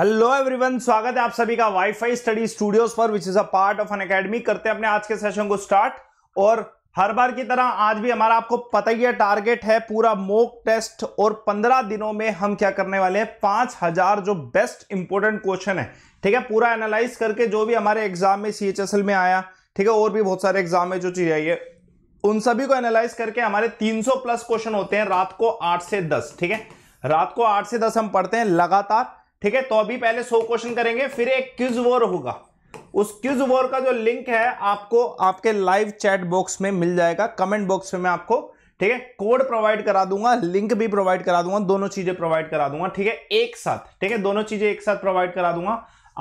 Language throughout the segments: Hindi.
हेलो एवरीवन स्वागत है आप सभी का वाईफाई स्टडी स्टूडियोज पर which is a part of Unacademy करते हैं अपने आज के सेशन को स्टार्ट और हर बार की तरह आज भी हमारा आपको पता ही है टारगेट है पूरा मोक टेस्ट और पंद्रह दिनों में हम क्या करने वाले हैं पांच हजार जो बेस्ट इंपोर्टेंट क्वेश्चन है ठीक है पूरा एनालाइज करके जो भी हमारे एग्जाम में सी में आया ठीक है और भी बहुत सारे एग्जाम में जो चीज आई है उन सभी को एनालाइज करके हमारे 300 प्लस क्वेश्चन होते हैं रात को 8 से 10 ठीक है रात को 8 से 10 हम पढ़ते हैं लगातार ठीक है तो अभी पहले सौ क्वेश्चन करेंगे फिर एक क्यूज वॉर होगा उस क्यूज वॉर का जो लिंक है आपको आपके लाइव चैट बॉक्स में मिल जाएगा कमेंट बॉक्स में मैं आपको ठीक है कोड प्रोवाइड करा दूंगा लिंक भी प्रोवाइड करा दूंगा दोनों चीजें प्रोवाइड करा दूंगा ठीक है एक साथ ठीक है दोनों चीजें एक साथ प्रोवाइड करा दूंगा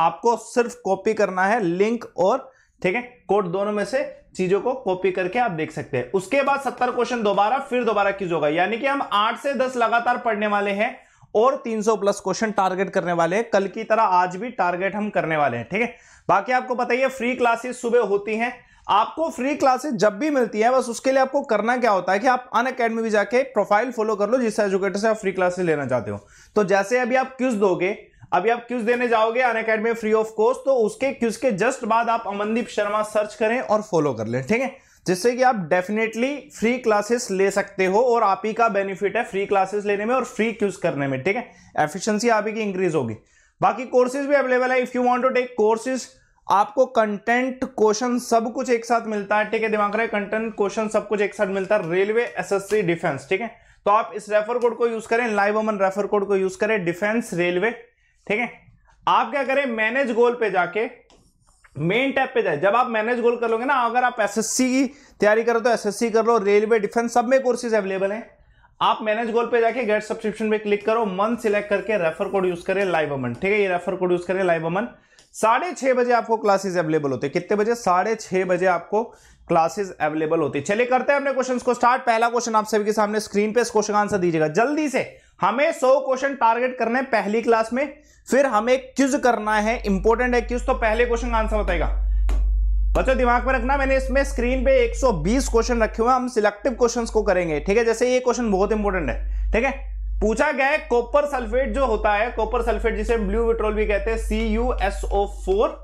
आपको सिर्फ कॉपी करना है लिंक और ठीक है कोड दोनों में से चीजों को कॉपी करके आप देख सकते हैं उसके बाद सत्तर क्वेश्चन दोबारा फिर दोबारा क्यूज होगा यानी कि हम आठ से दस लगातार पढ़ने वाले हैं और 300 प्लस क्वेश्चन टारगेट करने वाले हैं कल की तरह आज भी टारगेट हम करने वाले हैं ठीक है बाकी आपको बताइए फ्री क्लासेस सुबह होती हैं आपको फ्री क्लासेस जब भी मिलती है बस उसके लिए आपको करना क्या होता है कि आप अन अकेडमी भी जाके प्रोफाइल फॉलो कर लो जिससे एजुकेटर से आप फ्री क्लासेस लेना चाहते हो तो जैसे अभी आप क्यूज दोगे अभी आप क्यूज देने जाओगे Unacademy free of cost तो उसके क्यूज के जस्ट बाद आप अमनदीप शर्मा सर्च करें और फॉलो कर लें ठीक है जिससे कि आप डेफिनेटली फ्री क्लासेस ले सकते हो और आप ही का बेनिफिट है फ्री क्लासेस लेने में और फ्री क्यूज करने में ठीक है एफिशिएंसी आप ही की इंक्रीज होगी बाकी कोर्सेज भी अवेलेबल है if you want to take courses आपको कंटेंट क्वेश्चन सब कुछ एक साथ मिलता है ठीक है दिमाग रहे कंटेंट क्वेश्चन सब कुछ एक साथ मिलता है रेलवे एस डिफेंस ठीक है तो आप इस रेफर कोड को यूज करें लाइव अमन रेफर कोड को यूज करें डिफेंस रेलवे ठीक है आप क्या करें मैनेज गोल पे जाके मेन टैप पे जाए जब आप मैनेज गोल कर लोगे ना अगर आप एसएससी की तैयारी करो तो एसएससी कर लो रेलवे डिफेंस सब में कोर्सेज अवेलेबल हैं आप मैनेज गोल पे जाके गेट सब्सक्रिप्शन पे क्लिक करो मन सिलेक्ट करके रेफर कोड यूज करें लाइव अमन ठीक है ये रेफर कोड यूज करें लाइव अमन साढ़े छह बजे आपको क्लासेस अवेलेबल होते कितने बजे साढ़े छह बजे आपको क्लासेस अवेलेबल होती चलिए करते हैं अपने क्वेश्चन को स्टार्ट पहला क्वेश्चन आप सभी के सामने स्क्रीन पे इस क्वेश्चन का आंसर दीजिएगा जल्दी से हमें सौ क्वेश्चन टारगेट करने पहली क्लास में फिर हमें क्यूज करना है इंपॉर्टेंट है क्यूज तो पहले क्वेश्चन का आंसर बताएगा बच्चों दिमाग में रखना मैंने इसमें स्क्रीन पे 120 क्वेश्चन रखे हुए हैं हम सिलेक्टिव क्वेश्चंस को करेंगे ठीक है जैसे ये क्वेश्चन बहुत इंपॉर्टेंट है ठीक है पूछा गया है कॉपर सल्फेट जो होता है कॉपर सल्फेट जिसे ब्लू विट्रोल भी कहते हैं C U S O four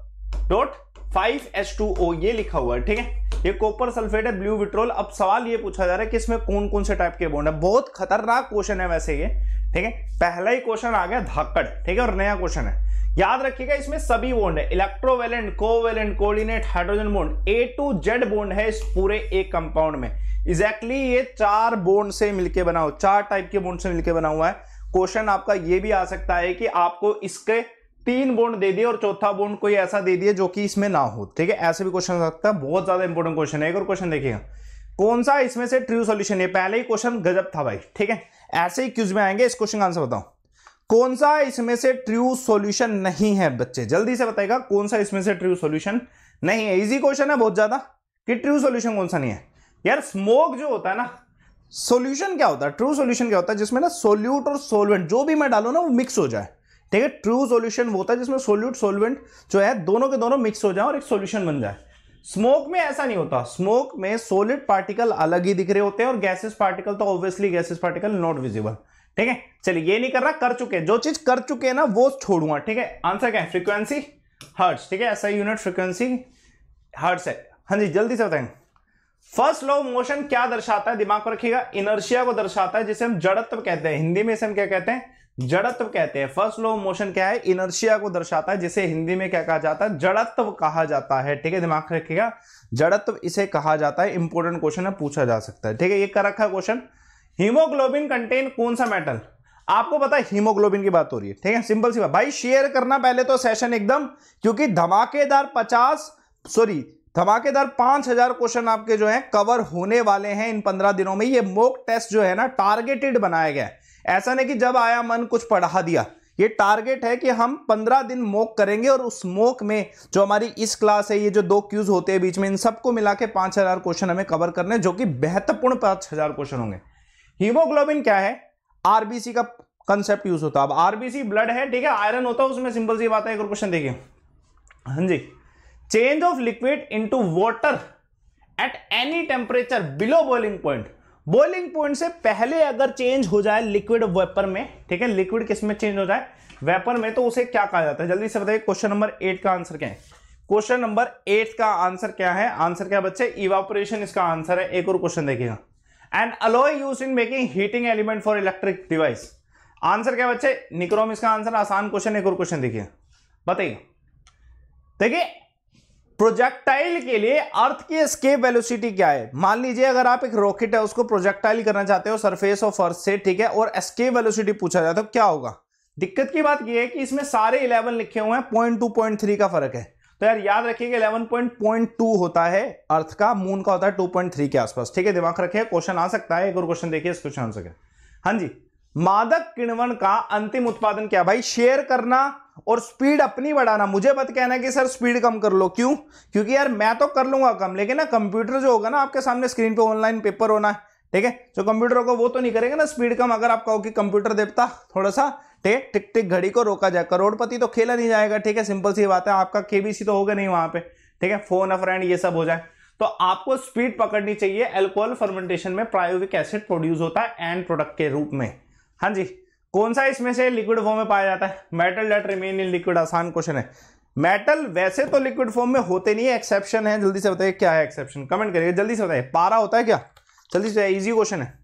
dot five S two O ये लिखा हुआ है ठीक है ये कॉपर सल्फेट है ब्लू विट्रोल अब सवाल ये पूछा जा रहा है कि इसमें कौन कौन से टाइप के बॉन्ड है बहुत खतरनाक क्वेश्चन है वैसे ये ठीक है पहला ही क्वेश्चन आ गया धाकड़ ठीक है और नया क्वेश्चन है याद रखिएगा इसमें सभी बोन्ड है electrovalent covalent coordinate hydrogen bond A to Z bond है इस पूरे एक कंपाउंड में एग्जैक्टली exactly ये चार बोन्ड से मिलकर बना हो चार टाइप के बोन्ड से मिलकर बना हुआ है क्वेश्चन आपका ये भी आ सकता है कि आपको इसके तीन बोन्ड दे दिए और चौथा बोन्ड कोई ऐसा दे दिए जो कि इसमें ना हो ठीक है ऐसे भी क्वेश्चन आ सकता है बहुत ज्यादा इंपॉर्टेंट क्वेश्चन है एक और क्वेश्चन देखिएगा कौन सा इसमें से ट्रू सॉल्यूशन है पहले ही क्वेश्चन गजब था भाई ठीक है ऐसे ही क्यूज में आएंगे इस क्वेश्चन का आंसर बताओ कौन सा इसमें से ट्रू सॉल्यूशन नहीं है बच्चे जल्दी से बताएगा कौन सा इसमें से ट्रू सॉल्यूशन नहीं है इजी क्वेश्चन है बहुत ज्यादा कि ट्रू सॉल्यूशन कौन सा नहीं है यार स्मोक जो होता है ना सॉल्यूशन क्या होता है ट्रू सॉल्यूशन क्या होता है जिसमें ना सोल्यूट और सोलवेंट जो भी मैं डालू ना वो मिक्स हो जाए ठीक है ट्रू सोल्यूशन वो होता है जिसमें सोल्यूट सोलवेंट जो है दोनों के दोनों मिक्स हो जाए और एक सोल्यूशन बन जाए स्मोक में ऐसा नहीं होता स्मोक में सोलिड पार्टिकल अलग ही दिख रहे होते हैं और गैसेस पार्टिकल तो obviously gases particle not visible ठीक है चलिए ये नहीं कर रहा कर चुके हैं जो चीज कर चुके हैं ना वो छोड़ूंगा ठीक है आंसर क्या है फ्रीक्वेंसी हर्ट ठीक है ऐसा यूनिट फ्रीक्वेंसी हर्ट्स है हाँ जी जल्दी से बताएंगे फर्स्ट लॉ मोशन क्या दर्शाता है दिमाग पर रखिएगा इनर्शिया को दर्शाता है जिसे हम जड़त्व कहते हैं हिंदी में इसे हम क्या कहते हैं जड़त्व कहते हैं फर्स्ट लो मोशन क्या है इनर्शिया को दर्शाता है जिसे हिंदी में क्या कहा जाता है जड़त्व कहा जाता है ठीक है दिमाग रखिएगा जड़त्व इसे कहा जाता है इंपोर्टेंट क्वेश्चन है पूछा जा सकता है ठीक है ये कर रखा क्वेश्चन हीमोग्लोबिन कंटेन कौन सा मेटल आपको पता है हीमोग्लोबिन की बात हो रही है ठीक है सिंपल सी बात भाई शेयर करना पहले तो सेशन एकदम क्योंकि धमाकेदार पचास सॉरी धमाकेदार पांच हजार क्वेश्चन आपके जो है कवर होने वाले हैं इन पंद्रह दिनों में ये मोक टेस्ट जो है ना टारगेटेड बनाया गया है ऐसा नहीं कि जब आया मन कुछ पढ़ा दिया ये टारगेट है कि हम पंद्रह दिन मोक करेंगे और उस मोक में जो हमारी इस क्लास है ये जो दो क्यूज होते हैं बीच में इन सबको मिला के पांच हजार क्वेश्चन हमें कवर करने जो कि बेहतरपूर्ण पांच हजार क्वेश्चन होंगे हीमोग्लोबिन क्या है आरबीसी का कंसेप्ट यूज होता है अब आरबीसी ब्लड है ठीक है आयरन होता है उसमें सिंपल सी बात है एक और क्वेश्चन देखिए हाँ जी change of liquid to water at any temperature below boiling point boiling point से पहले अगर चेंज हो जाए लिक्विड वेपर में ठीक है लिक्विड किस में चेंज हो जाए वेपर में तो उसे क्या कहा जाता है जल्दी से बताइए क्वेश्चन नंबर एट का आंसर क्या है क्वेश्चन नंबर एट का आंसर क्या है आंसर क्या बच्चे इवापोरेशन इसका आंसर है एक और क्वेश्चन देखिएगा and alloy use in making heating element for electric device answer क्या बच्चे निक्रोम इसका आंसर आसान क्वेश्चन एक और क्वेश्चन देखिए बताइए देखिए प्रोजेक्टाइल के लिए अर्थ की एस्केप वेलोसिटी क्या है मान लीजिए अगर आप एक रॉकेट है उसको प्रोजेक्टाइल करना चाहते हो सरफेस ऑफ अर्थ से ठीक है और एस्केप वेलोसिटी पूछा जाए तो क्या होगा दिक्कत की बात यह है कि इसमें सारे इलेवन लिखे हुए हैं पॉइंट टू पॉइंट थ्री का फर्क है तो यार याद रखिएगा इलेवन पॉइंट पॉइंट टू होता है अर्थ का मून का होता है टू पॉइंट थ्री के आसपास ठीक है दिमाग रखिए क्वेश्चन आ सकता है एक और क्वेश्चन देखिए इस क्वेश्चन आंसर हाँ जी मादक किणवन का अंतिम उत्पादन क्या भाई शेयर करना और स्पीड अपनी बढ़ाना मुझे मत कहना कि सर स्पीड कम कर लो क्यों क्योंकि यार मैं तो कर लूंगा कम लेकिन ना कंप्यूटर जो होगा ना आपके सामने स्क्रीन पे ऑनलाइन पेपर होना है ठीक है जो कंप्यूटर होगा वो तो नहीं करेगा ना स्पीड कम अगर आप कहो कि कंप्यूटर देवता थोड़ा सा ठीक टिक टिक घड़ी को रोका जाए करोड़पति तो खेला नहीं जाएगा ठीक है सिंपल सी बात है आपका के तो होगा नहीं वहां पर ठीक है फोन अ फ्रेंड ये सब हो जाए तो आपको स्पीड पकड़नी चाहिए एल्कोहल फर्मेंटेशन में प्रायोगिक एसिड प्रोड्यूस होता है एंड प्रोडक्ट के रूप में हाँ जी कौन सा इसमें से लिक्विड फॉर्म में पाया जाता है metal that remain in liquid आसान क्वेश्चन है मेटल वैसे तो लिक्विड फॉर्म में होते नहीं है एक्सेप्शन है जल्दी से बताइए क्या है एक्सेप्शन कमेंट करिए जल्दी से बताइए पारा होता है क्या जल्दी से इजी क्वेश्चन है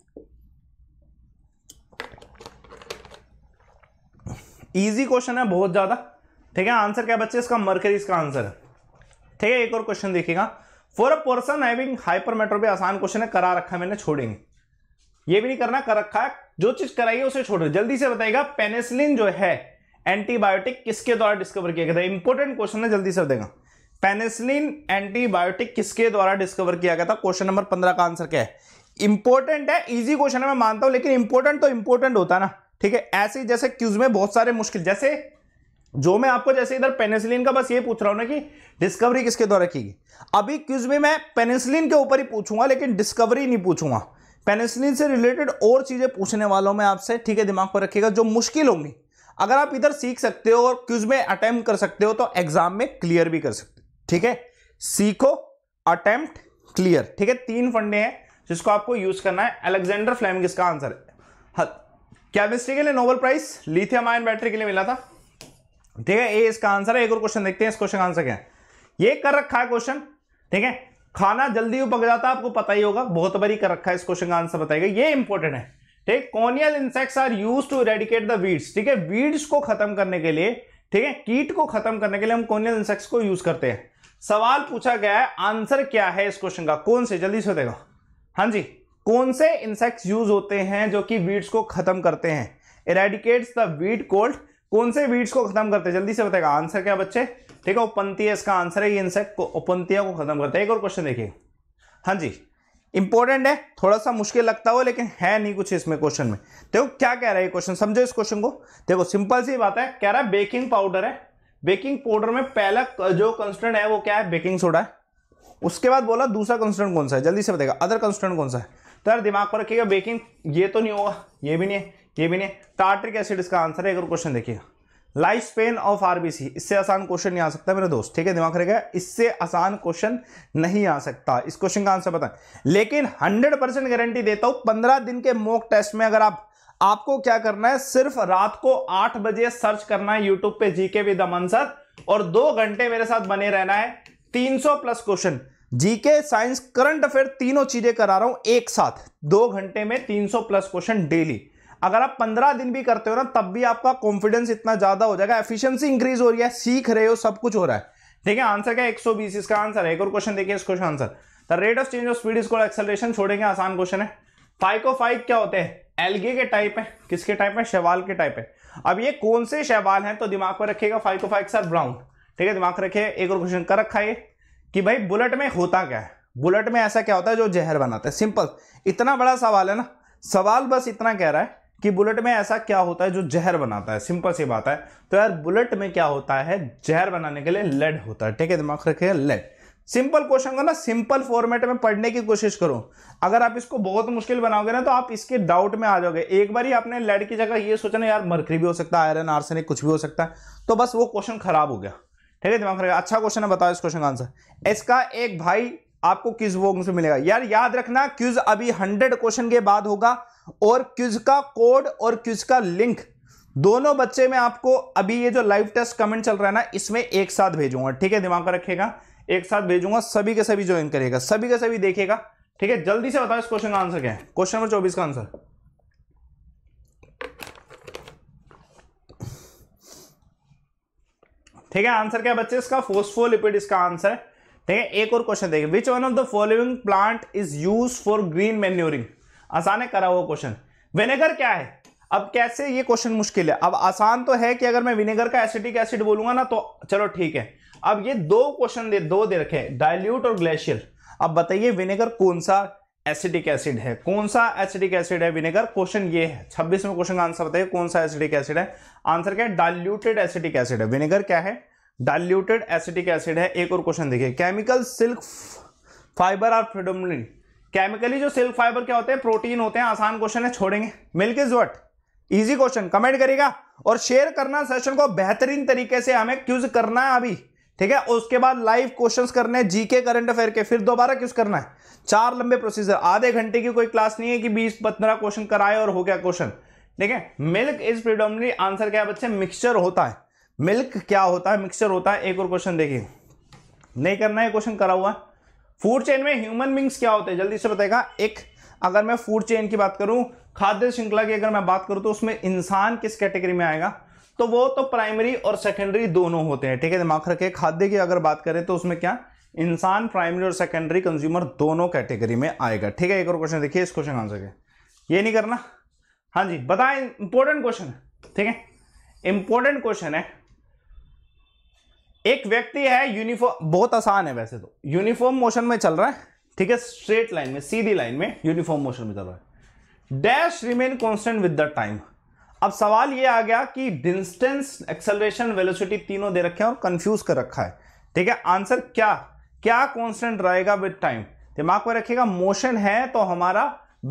इजी क्वेश्चन है बहुत ज्यादा ठीक है आंसर क्या बच्चे इसका मरकरी इसका आंसर है ठीक है एक और क्वेश्चन देखिएगा for a person having hyper आसान क्वेश्चन है करा रखा है मैंने छोड़ेंगे ये भी नहीं करना कर रखा है जो चीज कराइए उसे छोड़ दो जल्दी से बताएगा पेनिसिलिन जो है एंटीबायोटिक किसके द्वारा डिस्कवर किया गया था इंपॉर्टेंट क्वेश्चन है जल्दी से बताएगा पेनिसिलिन एंटीबायोटिक किसके द्वारा डिस्कवर किया गया था क्वेश्चन नंबर पंद्रह का आंसर क्या है इंपॉर्टेंट है इजी क्वेश्चन है मैं मानता हूं लेकिन इंपॉर्टेंट तो इंपॉर्टेंट होता है ना ठीक है ऐसे जैसे क्यूज में बहुत सारे मुश्किल जैसे जो मैं आपको जैसे इधर पेनिसिलिन का बस ये पूछ रहा हूं ना कि डिस्कवरी किसके द्वारा की गई अभी क्यूज में मैं पेनिसिलिन के ऊपर ही पूछूंगा लेकिन डिस्कवरी नहीं पूछूंगा पेनिसिलिन से रिलेटेड और चीज़ें पूछने वालों में आपसे ठीक है दिमाग पर रखिएगा जो मुश्किल होंगी अगर आप इधर सीख सकते हो और क्यूज में अटैम्प्ट कर सकते हो तो एग्जाम में क्लियर भी कर सकते हो ठीक है सीखो अटैम्प्ट क्लियर ठीक है तीन फंडे हैं जिसको आपको यूज करना है अलेक्जेंडर फ्लैम इसका आंसर है केमिस्ट्री के लिए Nobel prize lithium ion battery के लिए मिला था ठीक है ए इसका आंसर है एक और क्वेश्चन देखते हैं इस क्वेश्चन का आंसर क्या है ये कर रखा है क्वेश्चन ठीक है खाना जल्दी पक जाता है आपको पता ही होगा बहुत बड़ी कर रखा है इस क्वेश्चन का आंसर बताएगा ये इंपॉर्टेंट है ठीक कॉनियल insects are use to eradicate the weeds ठीक है वीड्स को खत्म करने के लिए ठीक है कीट को खत्म करने के लिए हम कॉनियल इंसेक्ट्स को यूज करते हैं सवाल पूछा गया है आंसर क्या है इस क्वेश्चन का कौन से जल्दी से देखो हाँ जी कौन से इंसेक्ट्स यूज होते हैं जो कि वीड्स को खत्म करते हैं इरेडिकेट्स द वीड कोल्ड कौन से वीड्स को खत्म करते हैं जल्दी से बताएगा आंसर क्या बच्चे ठीक है उपंतीय इसका आंसर है ये इनसेक्ट उपंतिया को खत्म करता है एक और क्वेश्चन देखिए हाँ जी इंपॉर्टेंट है थोड़ा सा मुश्किल लगता हो लेकिन है नहीं कुछ इसमें क्वेश्चन में देखो क्या कह रहा है क्वेश्चन समझो इस क्वेश्चन को देखो सिंपल सी बात है कह रहा है बेकिंग पाउडर है बेकिंग पाउडर में पहला जो कंस्टेंट है वो क्या है बेकिंग सोडा है उसके बाद बोला दूसरा कंस्टेंट कौन सा है जल्दी से बताएगा अदर कंस्टेंट कौन सा है तो यार दिमाग पर रखिएगा बेकिंग ये तो नहीं होगा ये भी नहीं है ये भी नहीं है टार्ट्रिक एसिड इसका आंसर है एक और क्वेश्चन देखिएगा लाइफ स्पेन ऑफ आरबीसी इससे आसान क्वेश्चन नहीं आ सकता मेरे दोस्त ठीक है दिमाग रहेगा इससे आसान क्वेश्चन नहीं आ सकता इस क्वेश्चन का आंसर बताएं लेकिन 100 परसेंट गारंटी देता हूं 15 दिन के मोक टेस्ट में अगर आप आपको क्या करना है सिर्फ रात को 8 बजे सर्च करना है यूट्यूब पे जीके विद अमन और दो घंटे मेरे साथ बने रहना है तीन plus question GK science current affair तीनों चीजें करा रहा हूं एक साथ दो घंटे में तीन प्लस क्वेश्चन डेली अगर आप पंद्रह दिन भी करते हो ना तब भी आपका कॉन्फिडेंस इतना ज्यादा हो जाएगा एफिशिएंसी इंक्रीज हो रही है सीख रहे हो सब कुछ हो रहा है ठीक है आंसर क्या एक सौ बीस इसका आंसर है एक और क्वेश्चन देखिए इस question answer the rate of change of speed इसको एक्सेलरेशन छोड़ेंगे आसान क्वेश्चन है फाइको फाइक क्या होते हैं एलगे के टाइप है किसके टाइप है शैवाल के टाइप है अब ये कौन से शैवाल हैं तो दिमाग पर रखिएगा फाइको फाइव सर ब्राउन ठीक है दिमाग रखिए एक और क्वेश्चन कर रखा है कि भाई बुलेट में होता क्या है बुलेट में ऐसा क्या होता है जो जहर बनाता है सिंपल इतना बड़ा सवाल है ना सवाल बस इतना कह रहा है कि बुलेट में ऐसा क्या होता है जो जहर बनाता है सिंपल सी बात है तो यार बुलेट में क्या होता है जहर बनाने के लिए लेड होता है ठीक है दिमाग रखिए लेड सिंपल क्वेश्चन को ना सिंपल फॉर्मेट में पढ़ने की कोशिश करो अगर आप इसको बहुत मुश्किल बनाओगे ना तो आप इसके डाउट में आ जाओगे एक बार ही आपने लेड की जगह ये सोचना यार मरकरी भी हो सकता है आयरन आर्सेनिक कुछ भी हो सकता है तो बस वो क्वेश्चन खराब हो गया ठीक है दिमाग रखेगा अच्छा क्वेश्चन है बताओ इस क्वेश्चन का आंसर इसका एक भाई आपको किस वो मिलेगा यार याद रखना क्यूज अभी हंड्रेड क्वेश्चन के बाद होगा और क्विज का कोड और क्विज का लिंक दोनों बच्चे में आपको अभी ये जो लाइव टेस्ट कमेंट चल रहा है ना इसमें एक साथ भेजूंगा ठीक है दिमाग में रखेगा एक साथ भेजूंगा सभी के सभी ज्वाइन करेगा सभी के सभी देखेगा ठीक है जल्दी से बताओ इस क्वेश्चन का आंसर क्या है क्वेश्चन नंबर चौबीस का आंसर ठीक है आंसर क्या बच्चे इसका फोस्फोलिपिड इसका आंसर है ठीक है एक और क्वेश्चन देखिए which one of the following plant is use for green manuring आसान है करा हुआ क्वेश्चन विनेगर क्या है अब कैसे ये क्वेश्चन मुश्किल है अब आसान तो है कि अगर मैं विनेगर का एसिडिक एसिड बोलूंगा ना तो चलो ठीक है अब ये दो क्वेश्चन दे दो दे रखे डायल्यूट और ग्लेशियर अब बताइए विनेगर कौन सा एसिडिक एसिड है कौन सा एसिडिक एसिड है विनेगर क्वेश्चन ये है छब्बीसवें क्वेश्चन का आंसर बताइए कौन सा एसिडिक एसिड है आंसर क्या है डायल्यूटेड एसिडिक एसिड है विनेगर क्या है डायल्यूटेड एसिडिक एसिड है एक और क्वेश्चन देखिए chemical silk fibre are predominant chemically जो सिल्क फाइबर क्या होते हैं प्रोटीन होते हैं आसान क्वेश्चन है छोड़ेंगे milk is what easy question comment करेगा और शेयर करना सेशन को बेहतरीन तरीके से हमें क्यूज करना है अभी ठीक है उसके बाद लाइव क्वेश्चन करने हैं जीके करंट अफेयर के फिर दोबारा क्यूज करना है चार लंबे प्रोसीजर आधे घंटे की कोई क्लास नहीं है कि बीस पंद्रह क्वेश्चन कराए और हो गया क्वेश्चन ठीक है मिल्क इज प्रिडोमिनली आंसर क्या है बच्चे मिक्सचर होता है मिल्क क्या होता है मिक्सचर होता है एक और क्वेश्चन देखिए नहीं करना है क्वेश्चन करा हुआ है फूड चेन में ह्यूमन बींग्स क्या होते हैं जल्दी से बताएगा एक अगर मैं फूड चेन की बात करूं खाद्य श्रृंखला की अगर मैं बात करूं तो उसमें इंसान किस कैटेगरी में आएगा तो वो तो प्राइमरी और सेकेंडरी दोनों होते हैं ठीक है दिमाग रखे खाद्य की अगर बात करें तो उसमें क्या इंसान प्राइमरी और सेकेंडरी कंज्यूमर दोनों कैटेगरी में आएगा ठीक है एक और क्वेश्चन देखिए इस क्वेश्चन आंसर के ये नहीं करना हाँ जी बताएं इंपॉर्टेंट क्वेश्चन ठीक है इंपॉर्टेंट क्वेश्चन है एक व्यक्ति है यूनिफॉर्म बहुत आसान है वैसे तो यूनिफॉर्म मोशन में चल रहा है ठीक है स्ट्रेट लाइन में सीधी लाइन में यूनिफॉर्म मोशन में चल रहा है dash remain constant with the time अब सवाल ये आ गया कि डिस्टेंस एक्सेलरेशन वेलोसिटी तीनों दे रखे हैं और कंफ्यूज कर रखा है ठीक है आंसर क्या क्या कांस्टेंट रहेगा विद टाइम दिमाग में रखिएगा मोशन है तो हमारा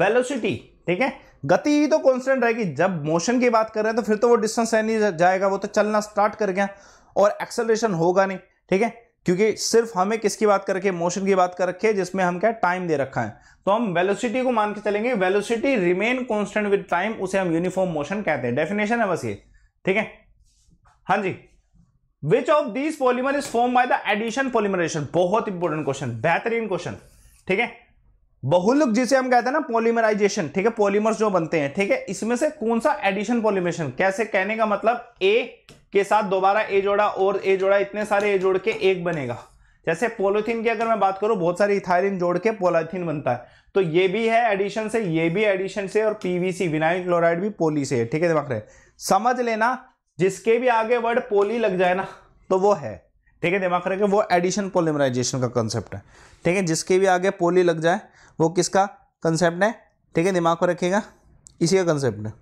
वेलोसिटी ठीक है गति ही तो कांस्टेंट रहेगी जब मोशन की बात कर रहे हैं तो फिर तो वो डिस्टेंस है नहीं जाएगा वो तो चलना स्टार्ट कर गया और एक्सेलरेशन होगा नहीं ठीक है क्योंकि सिर्फ हमें किसकी बात करके मोशन की बात कर रखी है जिसमें हम क्या टाइम दे रखा है तो हम वेलोसिटी को मान के चलेंगे velocity remain constant with time उसे हम यूनिफॉर्म मोशन कहते हैं डेफिनेशन है बस ये ठीक है हाँ जी which of these polymer is form by the addition polymerization बहुत इंपॉर्टेंट क्वेश्चन बेहतरीन क्वेश्चन ठीक है बहुलुक जिसे हम कहते हैं ना पॉलीमराइजेशन ठीक है पॉलीमर्स जो बनते हैं ठीक है इसमें से कौन सा एडिशन पॉलीमरेशन कैसे कहने का मतलब ए के साथ दोबारा ए जोड़ा और ए जोड़ा इतने सारे ए जोड़ के एक बनेगा जैसे पोलोथीन की अगर मैं बात करूं बहुत सारी इथाइलिन जोड़ के पोलाथीन बनता है तो ये भी है एडिशन से ये भी एडिशन से और पीवीसी विनाइल क्लोराइड भी पोली से है ठीक है दिमाग रहे समझ लेना जिसके भी आगे वर्ड पोली लग जाए ना तो वो है ठीक है दिमाग रखे वो एडिशन पोलिमराइजेशन का कंसेप्ट है ठीक है जिसके भी आगे पोली लग जाए वो किसका कंसेप्ट है ठीक है दिमाग को रखेगा इसी का कंसेप्ट है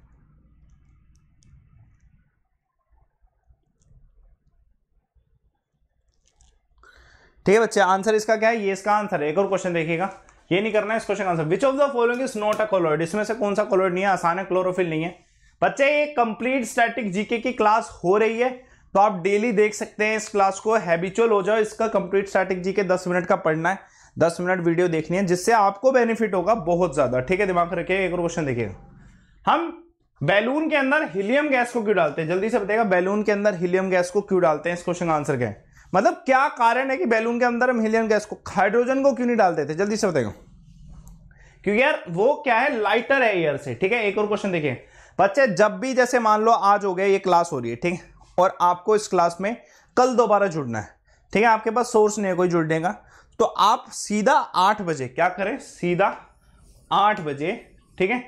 ठीक है बच्चे आंसर इसका क्या है ये इसका आंसर है एक और क्वेश्चन देखिएगा ये नहीं करना है इस क्वेश्चन का answer which of the following is not a colloid इसमें से कौन सा कोलोइड नहीं है आसान है क्लोरोफिल नहीं है बच्चे ये कंप्लीट स्टैटिक जीके की क्लास हो रही है तो आप डेली देख सकते हैं इस क्लास को हैबिचुअल हो जाओ इसका कंप्लीट स्टैटिक जीके दस मिनट का पढ़ना है दस मिनट वीडियो देखनी है जिससे आपको बेनिफिट होगा बहुत ज्यादा ठीक है दिमाग रखिए एक और क्वेश्चन देखिएगा हम बैलून के अंदर हीलियम गैस को क्यों डालते हैं जल्दी से बताएगा बैलून के अंदर हीलियम गैस को क्यों डालते हैं इस क्वेश्चन का आंसर क्या है मतलब क्या कारण है कि बैलून के अंदर हम हीलियम गैस को हाइड्रोजन को क्यों नहीं डाल देते जल्दी से बताएगा क्योंकि यार वो क्या है लाइटर है एयर से ठीक है एक और क्वेश्चन देखिए बच्चे जब भी जैसे मान लो आज हो गया ये क्लास हो रही है ठीक है और आपको इस क्लास में कल दोबारा जुड़ना है ठीक है आपके पास सोर्स नहीं है कोई जुड़ने का तो आप सीधा आठ बजे क्या करें सीधा आठ बजे ठीक है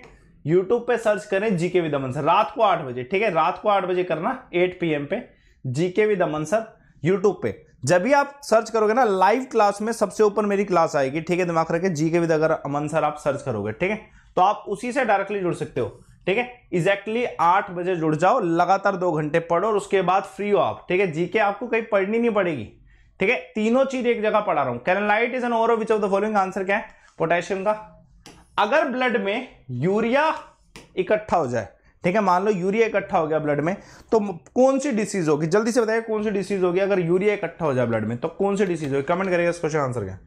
यूट्यूब पे सर्च करें जीके विद अमन सर रात को आठ बजे ठीक है रात को आठ बजे करना एट पी पे जीके विद सर यूट्यूब पे जब भी आप सर्च करोगे ना लाइव क्लास में सबसे ऊपर मेरी क्लास आएगी ठीक है दिमाग रखे जी के विद अगर अमन सर आप सर्च करोगे ठीक है तो आप उसी से डायरेक्टली जुड़ सकते हो ठीक है एग्जैक्टली आठ बजे जुड़ जाओ लगातार दो घंटे पढ़ो और उसके बाद फ्री हो आप ठीक है जीके आपको कहीं पढ़नी नहीं पड़ेगी ठीक है तीनों चीज एक जगह पढ़ा रहा हूं कैनलाइट is an ore which of the following answer क्या है पोटेशियम का अगर ब्लड में यूरिया इकट्ठा हो जाए ठीक है मान लो यूरिया इकट्ठा हो गया ब्लड में तो कौन सी डिसीज होगी जल्दी से बताइए कौन सी डिसीज होगी अगर यूरिया इकट्ठा हो जाए ब्लड में तो कौन सी डिसीज होगी कमेंट करेगा इस क्वेश्चन आंसर का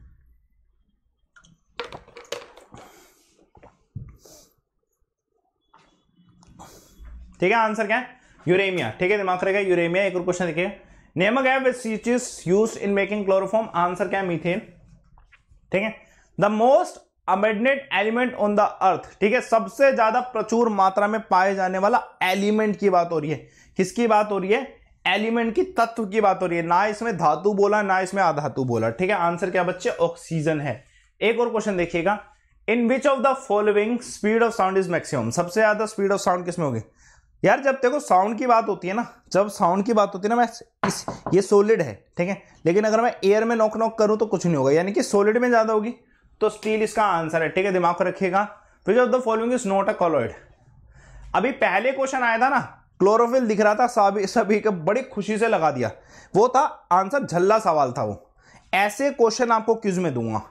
ठीक है आंसर क्या है यूरेमिया ठीक है दिमाग रहेगा यूरेमिया एक और क्वेश्चन देखिए नेमक है which is use in making chloroform answer क्या है ठीक है the most abundant element on the earth ठीक है सबसे ज्यादा प्रचुर मात्रा में पाए जाने वाला एलिमेंट की बात हो रही है किसकी बात हो रही है एलिमेंट की तत्व की बात हो रही है ना इसमें धातु बोला ना इसमें अधातु बोला ठीक है आंसर क्या बच्चे ऑक्सीजन है एक और क्वेश्चन देखिएगा in which of the following speed of sound is maximum सबसे ज्यादा स्पीड ऑफ साउंड किसमें होगी यार जब देखो साउंड की बात होती है ना जब साउंड की बात होती है ना मैं इस ये सोलिड है ठीक है लेकिन अगर मैं एयर में नॉक नॉक करूं तो कुछ नहीं होगा यानी कि सोलिड में ज्यादा होगी तो स्टील इसका आंसर है ठीक है दिमाग को रखिएगा which of the following is not a colloid अभी पहले क्वेश्चन आया था ना क्लोरोफिल दिख रहा था सभी सभी के बड़ी खुशी से लगा दिया वो था आंसर झल्ला सवाल था वो ऐसे क्वेश्चन आपको क्यूज में दूंगा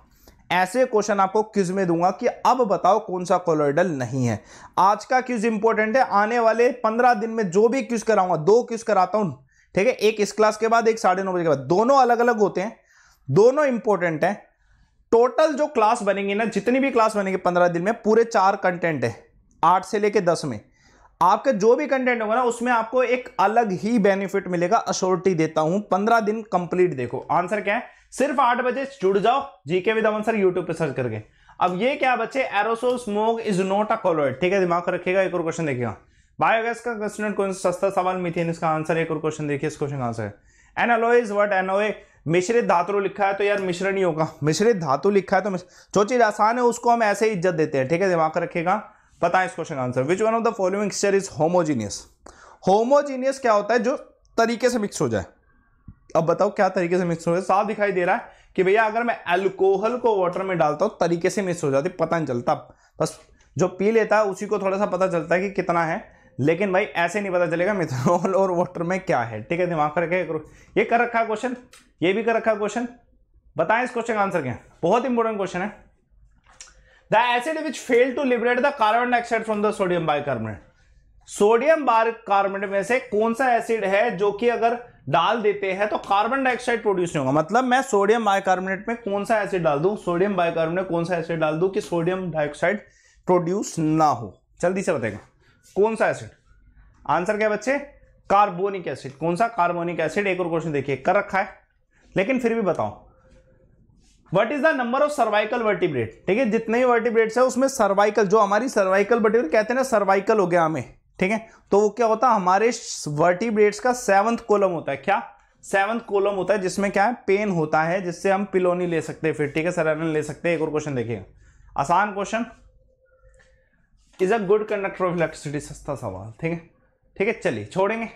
ऐसे क्वेश्चन आपको क्यूज में दूंगा कि अब बताओ कौन सा कोलोइडल नहीं है आज का क्यूज इंपॉर्टेंट है आने वाले पंद्रह दिन में जो भी क्यूज कराऊंगा दो क्यूज कराता हूं ठीक है एक इस क्लास के बाद एक साढ़े नौ बजे के बाद दोनों अलग अलग होते हैं दोनों इंपॉर्टेंट हैं टोटल जो क्लास बनेंगे ना जितनी भी क्लास बनेंगे पंद्रह दिन में पूरे चार कंटेंट है आठ से लेके दस में आपके जो भी कंटेंट होगा ना उसमें आपको एक अलग ही बेनिफिट मिलेगा अशोरिटी देता हूं पंद्रह दिन कंप्लीट देखो आंसर क्या है सिर्फ आठ बजे जुड़ जाओ जीके विद आंसर यूट्यूब पे सर्च करके अब ये क्या बच्चे aerosol smoke is not a colloid ठीक है दिमाग रखेगा एक और क्वेश्चन देखिएगा बायोगैस का कंस्टेंट कौन सस्ता सवाल मिथेन इसका आंसर एक और क्वेश्चन देखिए इस क्वेश्चन का answer an alloy is what an alloy मिश्रित धातु लिखा है तो यार मिश्रण ही होगा मिश्रित धातु लिखा है तो जो चीज आसान है उसको हम ऐसे ही इज्जत देते हैं ठीक है दिमाग रखेगा पता है इस क्वेश्चन का answer which one of the following mixture is homogeneous homogeneous क्या होता है जो तरीके से मिक्स हो जाए अब बताओ क्या तरीके से मिक्स हो जाए साफ दिखाई दे रहा है कि भैया अगर मैं अल्कोहल को वाटर में डालता हूँ तरीके से मिक्स हो जाती पता नहीं चलता बस जो पी लेता है उसी को थोड़ा सा पता चलता है कि कितना है लेकिन भाई ऐसे नहीं पता चलेगा मिथेनॉल और वाटर में क्या है ठीक है दिमाग कर रखे ये कर रखा क्वेश्चन ये भी कर रखा क्वेश्चन बताएं इस क्वेश्चन का आंसर क्या बहुत इंपॉर्टेंट क्वेश्चन है the acid which fail to liberate the carbon dioxide from the sodium bicarbonate sodium carbonate में से कौन सा एसिड है जो कि अगर डाल देते हैं तो कार्बन डाइऑक्साइड प्रोड्यूस नहीं होगा मतलब मैं सोडियम बाइकार्बोनेट में कौन सा एसिड डाल दूं सोडियम बाइकार्बोनेट कौन सा एसिड डाल दूं कि सोडियम डाइऑक्साइड प्रोड्यूस ना हो जल्दी से बताएगा कौन सा एसिड आंसर क्या बच्चे कार्बोनिक एसिड कौन सा कार्बोनिक एसिड एक और क्वेश्चन देखिए कर रखा है लेकिन फिर भी बताओ what is the number of cervical vertebrate ठीक है जितने भी वर्टिब्रेट्स है उसमें सर्वाइकल जो हमारी सर्वाइकल वर्टिब्रेट कहते हैं ना सर्वाइकल हो गया हमें ठीक है तो वो क्या होता है हमारे वर्टिब्रेट्स का सेवंथ कोलम होता है क्या सेवंथ कोलम होता है जिसमें क्या है पेन होता है जिससे हम पिलोनी ले सकते हैं फिर ठीक है सर ले सकते हैं एक और क्वेश्चन देखिए आसान question is a good conductor of electricity सस्ता सवाल ठीक है ठीक है चलिए छोड़ेंगे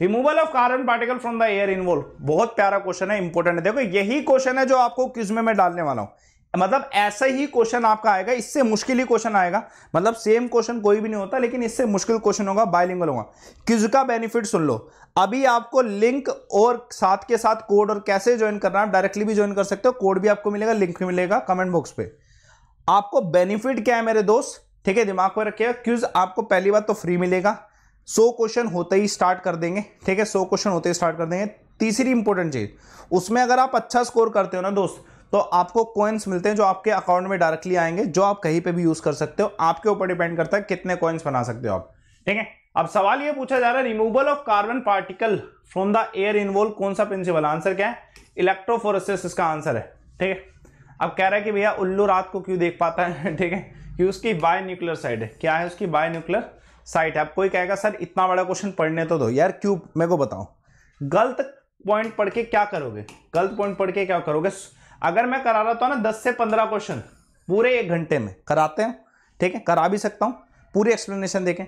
removal of carbon particle from the air involve बहुत प्यारा क्वेश्चन है इंपॉर्टेंट है देखो यही क्वेश्चन है जो आपको क्विज में मैं डालने वाला हूं मतलब ऐसा ही क्वेश्चन आपका आएगा इससे मुश्किल ही क्वेश्चन आएगा मतलब सेम क्वेश्चन कोई भी नहीं होता लेकिन इससे मुश्किल क्वेश्चन होगा बाइलिंगल होगा क्विज का बेनिफिट सुन लो अभी आपको लिंक और साथ के साथ कोड और कैसे ज्वाइन करना आप डायरेक्टली भी ज्वाइन कर सकते हो कोड भी आपको मिलेगा लिंक भी मिलेगा कमेंट बॉक्स पे आपको बेनिफिट क्या है मेरे दोस्त ठीक है दिमाग में रखिएगा क्यूज आपको पहली बार तो फ्री मिलेगा सौ क्वेश्चन होते ही स्टार्ट कर देंगे ठीक है सौ क्वेश्चन होते ही स्टार्ट कर देंगे तीसरी इंपॉर्टेंट चीज़ उसमें अगर आप अच्छा स्कोर करते हो ना दोस्त तो आपको कॉइन्स मिलते हैं जो आपके अकाउंट में डायरेक्टली आएंगे जो आप कहीं पे भी यूज़ कर सकते हो आपके ऊपर डिपेंड करता है कितने कॉइन्स बना सकते हो आप ठीक है अब सवाल ये पूछा जा रहा है removal of carbon particle from the air involve कौन सा प्रिंसिपल आंसर क्या है इलेक्ट्रोफोरसिस इसका आंसर है ठीक है अब कह रहा है कि भैया उल्लू रात को क्यों देख पाता है ठीक है कि उसकी बाय न्यूक्लियर साइड है क्या है उसकी बाय न्यूक्लियर साइट है आप कोई कहेगा सर इतना बड़ा क्वेश्चन पढ़ने तो दो यार क्यों मेरे को बताओ गलत पॉइंट पढ़ के क्या करोगे गलत पॉइंट पढ़ के क्या करोगे अगर मैं करा रहा था तो ना दस से पंद्रह क्वेश्चन पूरे एक घंटे में कराते हैं ठीक है करा भी सकता हूँ पूरी एक्सप्लेनेशन देखें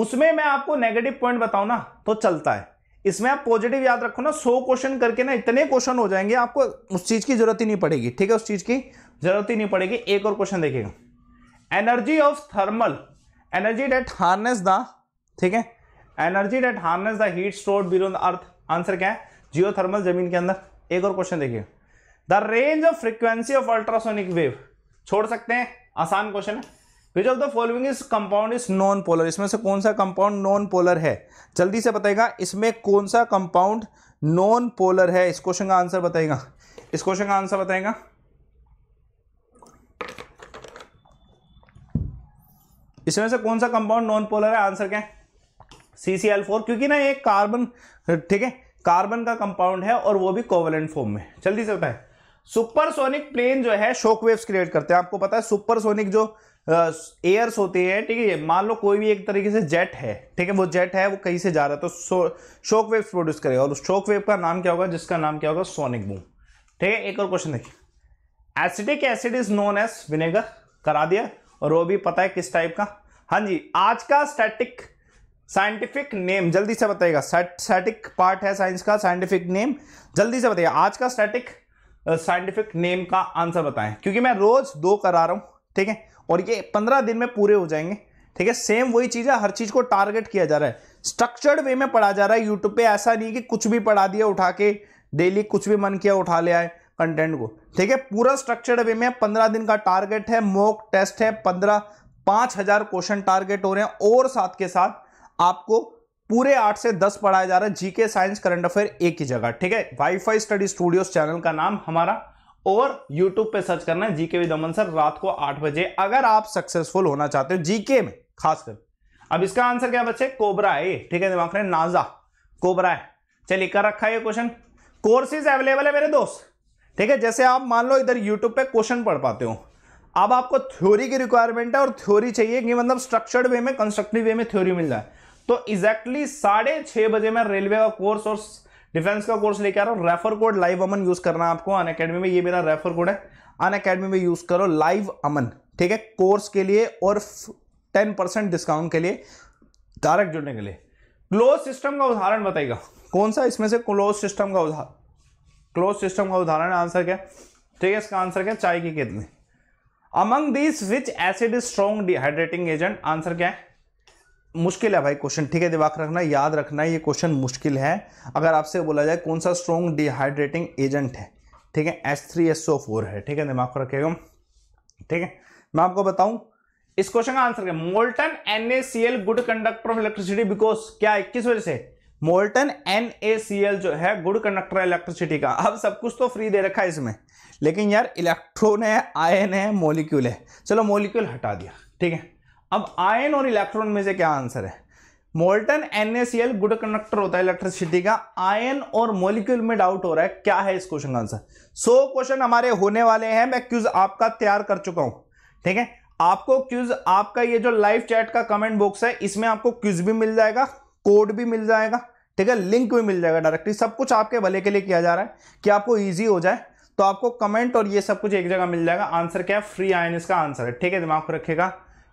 उसमें मैं आपको नेगेटिव पॉइंट बताऊँ ना तो चलता है इसमें आप पॉजिटिव याद रखो ना सौ क्वेश्चन करके ना इतने क्वेश्चन हो जाएंगे आपको उस चीज़ की जरूरत ही नहीं पड़ेगी ठीक है उस चीज़ की जरूरत ही नहीं पड़ेगी एक और क्वेश्चन देखेगा energy of thermal energy that harness the ठीक है energy that harness the heat stored below the earth answer क्या है जियो थर्मल जमीन के अंदर एक और क्वेश्चन देखिए the range of frequency of ultrasonic wave छोड़ सकते हैं आसान क्वेश्चन है which of the following is compound is non polar इसमें से कौन सा कंपाउंड नॉन पोलर है जल्दी से बताएगा इसमें कौन सा कंपाउंड नॉन पोलर है इस क्वेश्चन का आंसर बताएगा इस क्वेश्चन का आंसर बताएगा इसमें से कौन सा कंपाउंड नॉन पोलर है आंसर क्या है सी फोर क्योंकि ना ये कार्बन ठीक है कार्बन का कंपाउंड है और वो भी कोवलेंट फॉर्म में जल्दी से बताए सुपरसोनिक प्लेन जो है शोक वेव्स क्रिएट करते हैं आपको पता है सुपरसोनिक जो एयर्स होते हैं ठीक है मान लो कोई भी एक तरीके से जेट है ठीक है वो जेट है वो कहीं से जा रहा है तो शोक वेव्स प्रोड्यूस करेगा और उस शोक वेव का नाम क्या होगा जिसका नाम क्या होगा सोनिक बूम ठीक है एक और क्वेश्चन देखिए acidic acid is known as vinegar करा दिया और वो भी पता है किस टाइप का हाँ जी आज का स्टैटिक साइंटिफिक नेम जल्दी से बताइएगा स्टैटिक पार्ट है साइंस का साइंटिफिक नेम जल्दी से बताइए आज का स्टैटिक साइंटिफिक नेम का आंसर बताएं क्योंकि मैं रोज दो करा रहा हूं ठीक है और ये पंद्रह दिन में पूरे हो जाएंगे ठीक है सेम वही चीज़ है हर चीज़ को टारगेट किया जा रहा है स्ट्रक्चर्ड वे में पढ़ा जा रहा है यूट्यूब पे ऐसा नहीं कि कुछ भी पढ़ा दिया उठा के डेली कुछ भी मन किया उठा लिया है कंटेंट को ठीक है पूरा स्ट्रक्चर्ड वे में पंद्रह दिन का टारगेट है मॉक टेस्ट है पंद्रह पांच हजार क्वेश्चन टारगेट हो रहे हैं और साथ के साथ आपको पूरे आठ से दस पढ़ाया जा रहा है जीके साइंस करंट अफेयर एक ही जगह ठीक है वाईफाई स्टडी स्टूडियोज चैनल का नाम हमारा और यूट्यूब पे सर्च करना है जीके विद अमन सर रात को आठ बजे अगर आप सक्सेसफुल होना चाहते हो जीके में खासकर अब इसका आंसर क्या बच्चे कोबरा है ठीक है दिमाग नाजा कोबरा है चलिए कर रखा है ये क्वेश्चन कोर्सेज अवेलेबल है मेरे दोस्त ठीक है जैसे आप मान लो इधर यूट्यूब पे क्वेश्चन पढ़ पाते हो अब आपको थ्योरी की रिक्वायरमेंट है और थ्योरी चाहिए कि मतलब स्ट्रक्चर्ड वे में कंस्ट्रक्टिव वे में थ्योरी मिल जाए तो एग्जैक्टली साढ़े छह बजे मैं रेलवे का कोर्स और डिफेंस का कोर्स लेकर आ रहा हूँ refer code live Aman use करना आपको अन अकेडमी में ये मेरा रेफर कोड है अन अकेडमी में यूज़ करो लाइव अमन ठीक है कोर्स के लिए और टेन परसेंट डिस्काउंट के लिए डायरेक्ट जुड़ने के लिए क्लोज सिस्टम का उदाहरण बताएगा कौन सा इसमें से क्लोज सिस्टम का उदाहरण क्लोज सिस्टम का उदाहरण आंसर क्या ठीक है इसका आंसर क्या चाय की कितनी among these which acid is strong dehydrating agent answer क्या है मुश्किल है भाई क्वेश्चन ठीक है दिमाग रखना याद रखना ये क्वेश्चन मुश्किल है अगर आपसे बोला जाए कौन सा स्ट्रॉन्ग डिहाइड्रेटिंग एजेंट है ठीक है S three S O four है ठीक है दिमाग को रखेगा ठीक है मैं आपको बताऊं इस क्वेश्चन का आंसर क्या molten NaCl good conductor of electricity because क्या है किस वजह से मोल्टन एन जो है गुड कंडक्टर इलेक्ट्रिसिटी का अब सब कुछ तो फ्री दे रखा है इसमें लेकिन यार इलेक्ट्रॉन है आयन है मोलिक्यूल है चलो मोलिक्यूल हटा दिया ठीक है अब आयन और इलेक्ट्रॉन में से क्या आंसर है मोल्टन एन गुड कंडक्टर होता है इलेक्ट्रिसिटी का आयन और मोलिक्यूल में डाउट हो रहा है क्या है इस क्वेश्चन का आंसर सो क्वेश्चन हमारे होने वाले हैं मैं क्यूज आपका तैयार कर चुका हूं ठीक है आपको क्यूज आपका ये जो लाइव चैट का कमेंट बॉक्स है इसमें आपको क्यूज भी मिल जाएगा कोड भी मिल जाएगा ठीक है लिंक भी मिल जाएगा डायरेक्टली सब कुछ आपके भले के लिए किया जा रहा है कि आपको ईजी हो जाए तो आपको कमेंट और ये सब कुछ एक जगह मिल जाएगा आंसर क्या है फ्री आयन इसका आंसर है ठीक है दिमाग को रखेगा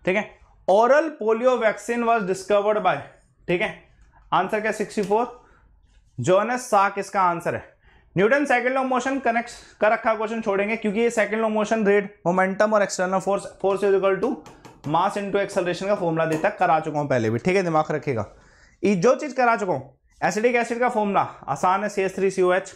ठीक है oral polio vaccine was discovered by ठीक है आंसर क्या सिक्सटी फोर जोनस साक इसका आंसर है Newton second law motion connect कर रखा क्वेश्चन छोड़ेंगे क्योंकि ये second law motion rate momentum और external force force is equal to mass into acceleration का फॉर्मूला देता करा चुका हूं पहले भी ठीक है दिमाग रखेगा जो चीज करा चुका हूं एसिडिक एसिड का फॉर्मुला आसान है C S three C O H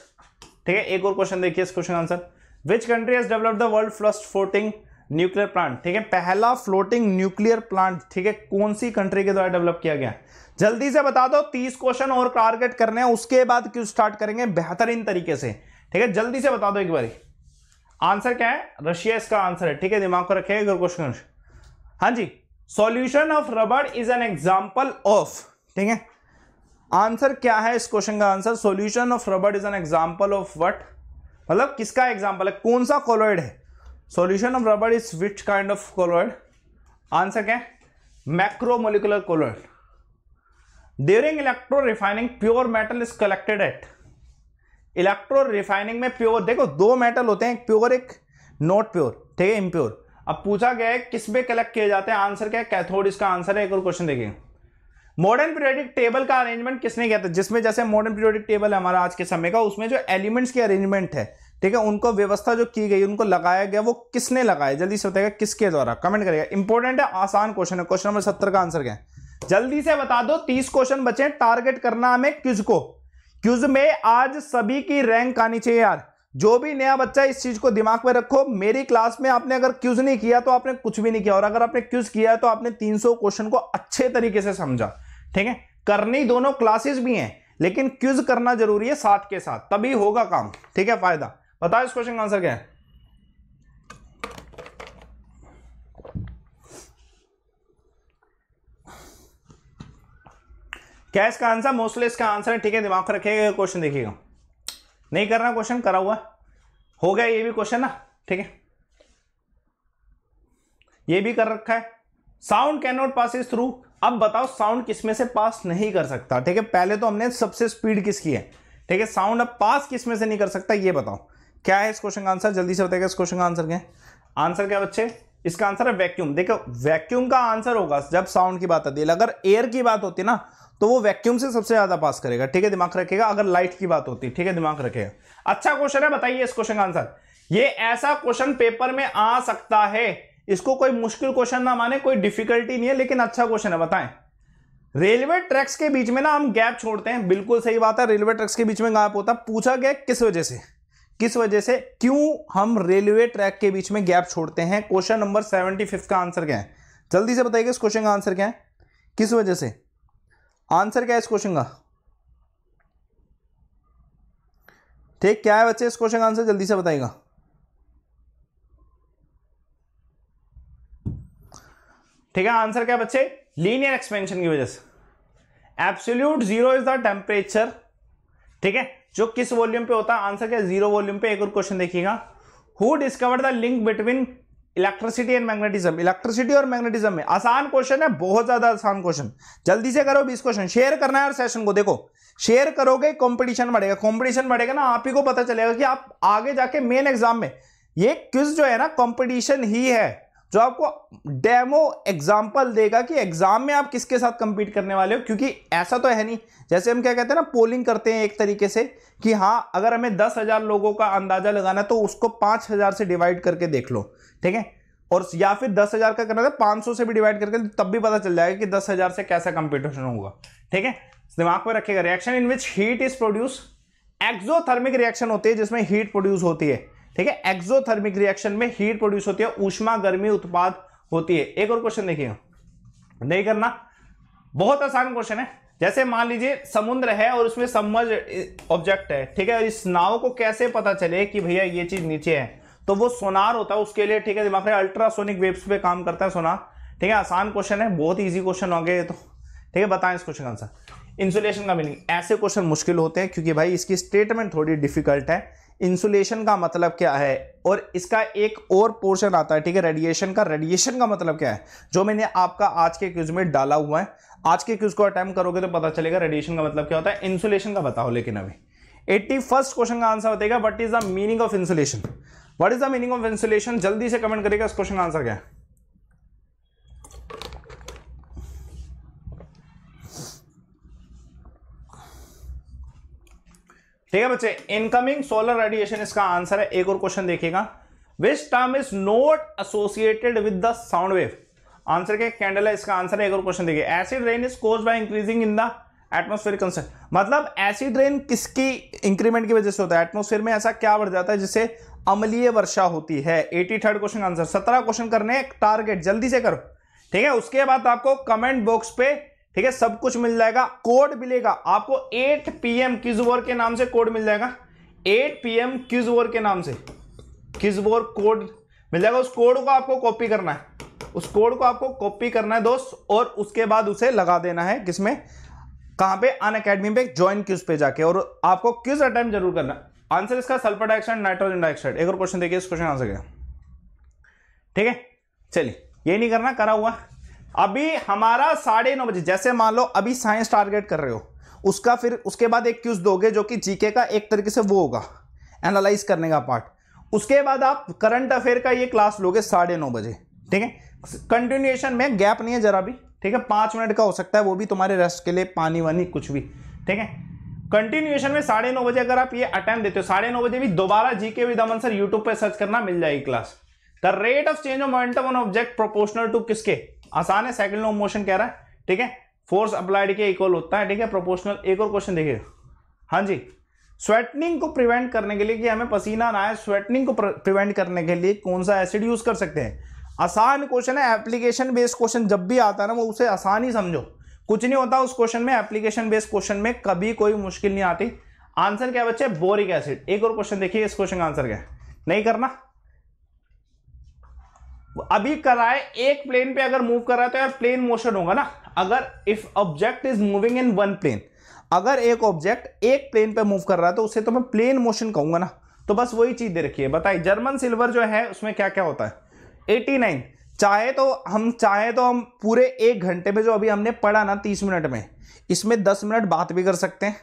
ठीक है एक और क्वेश्चन देखिए इस question answer which country has develop the world first floating nuclear plant ठीक है पहला फ्लोटिंग न्यूक्लियर प्लांट ठीक है कौन सी कंट्री के द्वारा डेवलप किया गया जल्दी से बता दो तीस क्वेश्चन और टारगेट करने हैं उसके बाद क्यों स्टार्ट करेंगे बेहतरीन तरीके से ठीक है जल्दी से बता दो एक बार आंसर क्या है रशिया इसका आंसर है ठीक है दिमाग को रखेगा क्वेश्चन हाँ जी solution of rubber is an example of ठीक है आंसर क्या है इस क्वेश्चन का answer solution of rubber is an example of what मतलब किसका एग्जांपल है कौन सा कोलोइड है solution of rubber is which kind of colloid answer क्या है macromolecular colloid during electro refining pure metal is collected at electro refining में प्योर देखो दो मेटल होते हैं एक प्योर एक नॉट प्योर ठीक है इम्प्योर अब पूछा गया है किस में कलेक्ट किए जाते हैं आंसर क्या है कैथोड इसका आंसर है एक और क्वेश्चन देखिए मॉडर्न पीरियोडिक टेबल का अरेंजमेंट किसने किया था जिसमें जैसे मॉडर्न पीरियोडिक टेबल है हमारा आज के समय का उसमें जो एलिमेंट्स की अरेंजमेंट है ठीक है उनको व्यवस्था जो की गई उनको लगाया गया वो किसने लगाया जल्दी से बताएगा किसके द्वारा कमेंट करेगा इंपॉर्टेंट है आसान क्वेश्चन है क्वेश्चन नंबर सत्तर का आंसर क्या है जल्दी से बता दो तीस क्वेश्चन बचे टारगेट करना हमें क्यूज को क्यूज में आज सभी की रैंक आनी चाहिए यार जो भी नया बच्चा इस चीज को दिमाग में रखो मेरी क्लास में आपने अगर क्यूज नहीं किया तो आपने कुछ भी नहीं किया और अगर आपने क्यूज किया तो आपने 300 क्वेश्चन को अच्छे तरीके से समझा ठीक है करनी दोनों क्लासेस भी हैं लेकिन क्यूज करना जरूरी है साथ के साथ तभी होगा काम ठीक है फायदा बताओ इस क्वेश्चन का आंसर क्या है क्या इसका आंसर मोस्टली इसका आंसर है ठीक है दिमाग रखिएगा क्वेश्चन देखिएगा नहीं करना क्वेश्चन करा हुआ हो गया ये भी क्वेश्चन ना ठीक है ये भी कर रखा है sound cannot passes through अब बताओ साउंड किसमें से पास नहीं कर सकता ठीक है पहले तो हमने सबसे स्पीड किसकी है ठीक है साउंड अब पास किसमें से नहीं कर सकता ये बताओ क्या है इस क्वेश्चन का आंसर जल्दी से बताएगा इस क्वेश्चन का आंसर क्या आंसर क्या बच्चे इसका आंसर है वैक्यूम देखो वैक्यूम का आंसर होगा जब साउंड की बात आती है अगर एयर की बात होती ना तो वो वैक्यूम से सबसे ज्यादा पास करेगा ठीक है दिमाग रखेगा अगर लाइट की बात होती ठीक है दिमाग रखेगा अच्छा क्वेश्चन है बताइए इस क्वेश्चन का आंसर ये ऐसा क्वेश्चन पेपर में आ सकता है इसको कोई मुश्किल क्वेश्चन ना माने कोई डिफिकल्टी नहीं है लेकिन अच्छा क्वेश्चन है बताएं रेलवे ट्रैक्स के बीच में ना हम गैप छोड़ते हैं बिल्कुल सही बात है रेलवे ट्रैक्स के बीच में गैप होता है पूछा गया किस वजह से किस वजह से क्यों हम रेलवे ट्रैक के बीच में गैप छोड़ते हैं क्वेश्चन नंबर सेवेंटी का आंसर क्या है जल्दी से बताइएगा इस क्वेश्चन का आंसर क्या है किस वजह से आंसर क्या है इस क्वेश्चन का ठीक क्या है बच्चे इस क्वेश्चन का आंसर जल्दी से बताइएगा ठीक है आंसर क्या बच्चे लीनियर एक्सपेंशन की वजह से absolute zero is the temperature ठीक है जो किस वॉल्यूम पे होता है आंसर क्या जीरो वॉल्यूम पे एक और क्वेश्चन देखिएगा who discover the link between electricity and magnetism electricity और मैग्नेटिज्म में आसान क्वेश्चन है बहुत ज्यादा आसान क्वेश्चन जल्दी से करो बीस क्वेश्चन शेयर करना है और सेशन को देखो शेयर करोगे कंपटीशन बढ़ेगा कंपटीशन बढ़ेगा ना आप ही को पता चलेगा कि आप आगे जाके मेन एग्जाम में ये क्विज जो है ना कंपटीशन ही है जो आपको डेमो एग्जाम्पल देगा कि एग्जाम में आप किसके साथ कंपीट करने वाले हो क्योंकि ऐसा तो है नहीं जैसे हम क्या कहते हैं ना पोलिंग करते हैं एक तरीके से कि हाँ अगर हमें दस हज़ार लोगों का अंदाज़ा लगाना है तो उसको पांच हज़ार से डिवाइड करके देख लो ठीक है और या फिर दस हज़ार का करना था तो पांच सौ से भी डिवाइड करके तब भी पता चल जाएगा कि दस हज़ार से कैसा कंपिटिशन होगा ठीक है दिमाग में रखेगा reaction in which heat is produce exothermic reaction होती है जिसमें हीट प्रोड्यूस होती है ठीक है एक्सोथर्मिक रिएक्शन में हीट प्रोड्यूस होती है ऊष्मा गर्मी उत्पाद होती है एक और क्वेश्चन देखिए नहीं करना बहुत आसान क्वेश्चन है जैसे मान लीजिए समुद्र है और उसमें समझ ऑब्जेक्ट eh, है ठीक है इस नाव को कैसे पता चले कि भैया ये चीज नीचे है तो वो सोनार होता है उसके लिए ठीक है दिमाग अल्ट्रासोनिक वेव्स पे काम करता है सोनार ठीक है आसान क्वेश्चन है बहुत ईजी क्वेश्चन हो गए तो ठीक है बताएं इस क्वेश्चन का आंसर इंसुलेशन का मीनिंग ऐसे क्वेश्चन मुश्किल होते हैं क्योंकि भाई इसकी स्टेटमेंट थोड़ी डिफिकल्ट है इंसुलेशन का मतलब क्या है और इसका एक और पोर्शन आता है ठीक है रेडिएशन का रेडिएशन का मतलब क्या है जो मैंने आपका आज के क्यूज में डाला हुआ है आज के क्यूज को अटैम्प करोगे तो पता चलेगा रेडिएशन का मतलब क्या होता है इंसुलेशन का बताओ लेकिन अभी एट्टी फर्स्ट क्वेश्चन का आंसर बताएगा what is the meaning of insulation what is the meaning of insulation जल्दी से कमेंट करेगा इस क्वेश्चन का आंसर क्या है ठीक है बच्चे इनकमिंग सोलर रेडिएशन इसका आंसर है एक और क्वेश्चन देखिएगा which term is not associated with the sound wave answer क्या कैंडल है इसका आंसर है एक और क्वेश्चन देखिए acid rain is cause by increasing in the atmosphere concern मतलब एसिड रेन किसकी इंक्रीमेंट की वजह से होता है एटमोस्फेयर में ऐसा क्या बढ़ जाता है जिससे अमलीय वर्षा होती है एटी थर्ड क्वेश्चन आंसर सत्रह क्वेश्चन करने टारगेट जल्दी से करो ठीक है उसके बाद आपको कमेंट बॉक्स पे ठीक है सब कुछ मिल जाएगा कोड मिलेगा आपको 8 पीएम किजोर के नाम से कोड मिल जाएगा 8 पीएम किजोर के नाम से किजोर कोड मिल जाएगा उस कोड को आपको कॉपी करना है उस कोड को आपको कॉपी करना है दोस्त और उसके बाद उसे लगा देना है किसमें कहां पे अन अकेडमी पे ज्वाइन क्यूज पे जाके और आपको क्यूज अटेम्प जरूर करना आंसर इसका सल्फर डाइऑक्साइड नाइट्रोजन डाइऑक्साइड एक और क्वेश्चन देखिए इस क्वेश्चन आंसर क्या ठीक है चलिए ये नहीं करना करा हुआ अभी हमारा साढ़े नौ बजे जैसे मान लो अभी साइंस टारगेट कर रहे हो उसका फिर उसके बाद एक क्यूज दोगे जो कि जीके का एक तरीके से वो होगा एनालाइज करने का पार्ट उसके बाद आप करंट अफेयर का ये क्लास लोगे साढ़े नौ बजे ठीक है कंटिन्यूएशन में गैप नहीं है जरा भी ठीक है पाँच मिनट का हो सकता है वो भी तुम्हारे रेस्ट के लिए पानी वानी कुछ भी ठीक है कंटिन्यूएशन में साढ़े नौ बजे अगर आप ये अटेम्प्ट देते हो साढ़े नौ बजे भी दोबारा GK with Aman sir YouTube पर सर्च करना मिल जाएगी class the rate of change of momentum on object proportional to किसके आसान है सेकंड लॉ मोशन कह रहा है ठीक है फोर्स अप्लाइड के इक्वल होता है ठीक है प्रोपोर्शनल एक और क्वेश्चन देखिए हाँ जी स्वेटनिंग को प्रिवेंट करने के लिए कि हमें पसीना ना आए स्वेटनिंग को प्रिवेंट करने के लिए कौन सा एसिड यूज कर सकते हैं आसान क्वेश्चन है एप्लीकेशन बेस्ड क्वेश्चन जब भी आता है ना वो उसे आसान ही समझो कुछ नहीं होता उस क्वेश्चन में एप्लीकेशन बेस्ड क्वेश्चन में कभी कोई मुश्किल नहीं आती आंसर क्या बच्चे बोरिक एसिड एक और क्वेश्चन देखिए इस क्वेश्चन का आंसर क्या नहीं करना अभी कर रहा है एक प्लेन पे अगर मूव कर रहा है तो यार प्लेन मोशन होगा ना अगर if object is moving in one plane अगर एक ऑब्जेक्ट एक प्लेन पे मूव कर रहा है तो उसे तो मैं प्लेन मोशन कहूंगा ना तो बस वही चीज दे रखी है बताइए जर्मन सिल्वर जो है उसमें क्या क्या होता है 89 चाहे तो हम चाहे तो हम पूरे एक घंटे में जो अभी हमने पढ़ा ना तीस मिनट में इसमें दस मिनट बात भी कर सकते हैं